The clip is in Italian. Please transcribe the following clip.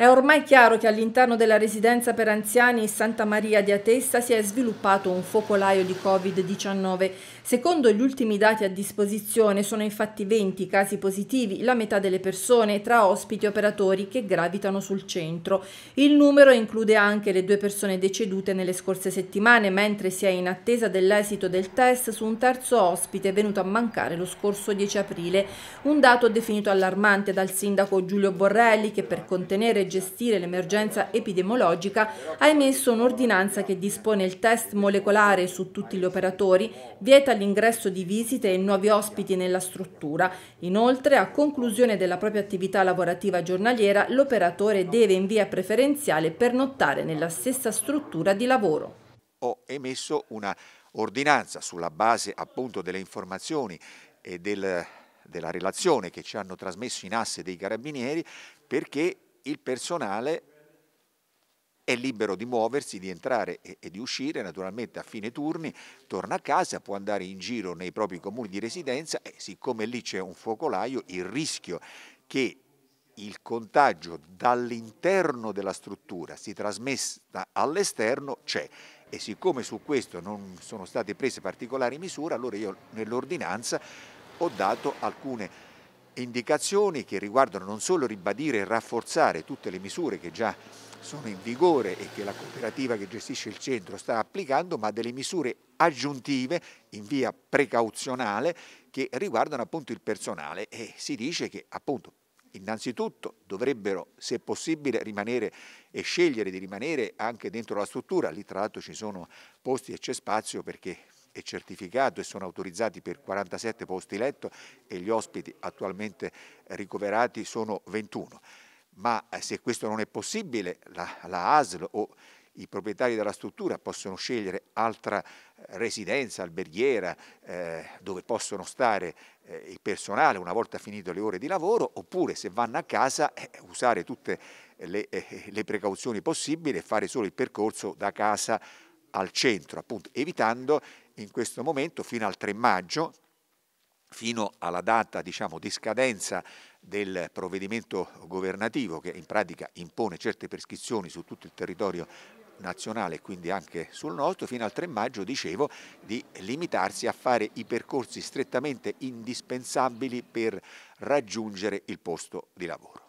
È ormai chiaro che all'interno della residenza per anziani Santa Maria di Atessa si è sviluppato un focolaio di Covid-19. Secondo gli ultimi dati a disposizione sono infatti 20 casi positivi, la metà delle persone tra ospiti e operatori che gravitano sul centro. Il numero include anche le due persone decedute nelle scorse settimane, mentre si è in attesa dell'esito del test su un terzo ospite venuto a mancare lo scorso 10 aprile. Un dato definito allarmante dal sindaco Giulio Borrelli che per contenere gestire l'emergenza epidemiologica, ha emesso un'ordinanza che dispone il test molecolare su tutti gli operatori, vieta l'ingresso di visite e nuovi ospiti nella struttura. Inoltre, a conclusione della propria attività lavorativa giornaliera, l'operatore deve in via preferenziale pernottare nella stessa struttura di lavoro. Ho emesso una ordinanza sulla base appunto delle informazioni e del, della relazione che ci hanno trasmesso in asse dei carabinieri perché il personale è libero di muoversi, di entrare e, e, di uscire, naturalmente a fine turni, torna a casa, può andare in giro nei propri comuni di residenza e siccome lì c'è un focolaio, il rischio che il contagio dall'interno della struttura si trasmetta all'esterno c'è e siccome su questo non sono state prese particolari misure, allora io nell'ordinanza ho dato alcune indicazioni che riguardano non solo ribadire e rafforzare tutte le misure che già sono in vigore e che la cooperativa che gestisce il centro sta applicando, ma delle misure aggiuntive in via precauzionale che riguardano appunto il personale e si dice che appunto innanzitutto dovrebbero se possibile rimanere e scegliere di rimanere anche dentro la struttura, lì tra l'altro ci sono posti e c'è spazio perché è certificato e sono autorizzati per 47 posti letto e gli ospiti attualmente ricoverati sono 21. Ma eh, se questo non è possibile, la, la ASL o i proprietari della struttura possono scegliere altra eh, residenza alberghiera eh, dove possono stare eh, il personale una volta finite le ore di lavoro oppure se vanno a casa eh, usare tutte le, eh, le precauzioni possibili e fare solo il percorso da casa al centro, appunto evitando in questo momento fino al 3 maggio, fino alla data diciamo, di scadenza del provvedimento governativo che in pratica impone certe prescrizioni su tutto il territorio nazionale e quindi anche sul nostro, fino al 3 maggio dicevo di limitarsi a fare i percorsi strettamente indispensabili per raggiungere il posto di lavoro.